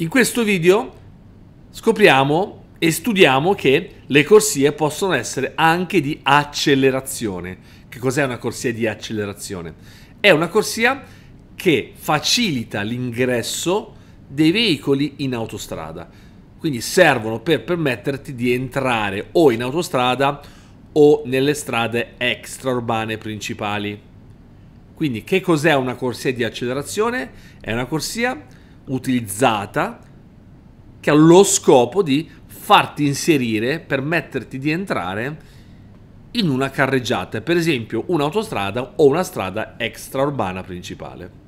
In questo video scopriamo e studiamo che le corsie possono essere anche di accelerazione. Che cos'è una corsia di accelerazione? È una corsia che facilita l'ingresso dei veicoli in autostrada. Quindi servono per permetterti di entrare o in autostrada o nelle strade extraurbane principali. Quindi che cos'è una corsia di accelerazione? È una corsia utilizzata che ha lo scopo di farti inserire, permetterti di entrare in una carreggiata, per esempio un'autostrada o una strada extraurbana principale.